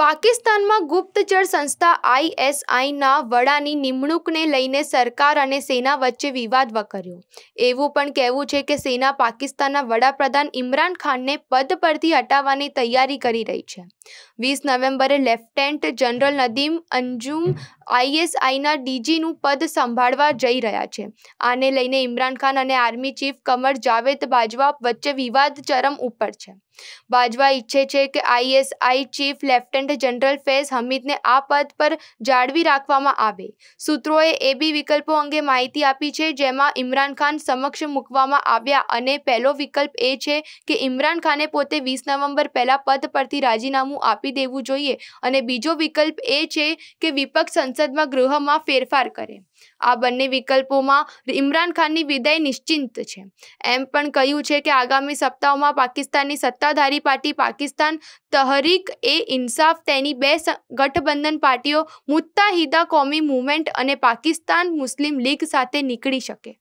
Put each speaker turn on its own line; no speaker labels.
પાકિસ્તાનમાં ગુપ્તચર સંસ્થા આઈએસઆઈના વડાની નિમણૂકને લઈને સરકાર અને સેના વચ્ચે વિવાદ વકર્યો એવું પણ કહેવું છે કે સેના પાકિસ્તાનના વડાપ્રધાન ઇમરાન ખાનને પદ પરથી હટાવવાની તૈયારી કરી રહી છે વીસ નવેમ્બરે lieutenant general Nadeem Anjum ISI ના DG નું પદ સંભાળવા જઈ રહ્યા છે આને લઈને ઇમરાન ખાન અને આર્મી ચીફ કમર જાવેદ બાજવા પ વચ્ચે વિવાદ ચરમ ઉપર છે બાજવા ઈચ્છે છે કે ISI chief lieutenant general Faiz હમીદને આ પદ પર જાડવી રાખવામાં આવે સૂત્રોએ એબી વિકલ્પો અંગે માહિતી આપી છે જેમાં ઇમરાન ખાન સમક્ષ મુકવામાં આવ્યા અને પહેલો વિકલ્પ એ છે કે ઇમરાન ખાનને પોતે 20 નવેમ્બર પહેલા પદ પરથી રાજીનામું આપી દેવું જોઈએ અને બીજો વિકલ્પ એ છે કે વિપક્ષ સંસદમાં ગૃહમાં ફેરફાર કરે આ બંને વિકલ્પોમાં ઇમરાન ખાનની વિદાય નિશ્ચિત છે એમ પણ કહ્યું છે કે આગામી સપ્તાહોમાં પાકિસ્તાનની સત્તાધારી પાર્ટી પાકિસ્તાન તહરીક એ ઇન્સાફ તેની બે ગઠબંધન પાર્ટીઓ મુત્તાહિદા કોમી મૂવમેન્ટ અને પાકિસ્તાન મુસ્લિમ લીગ સાથે નીકળી શકે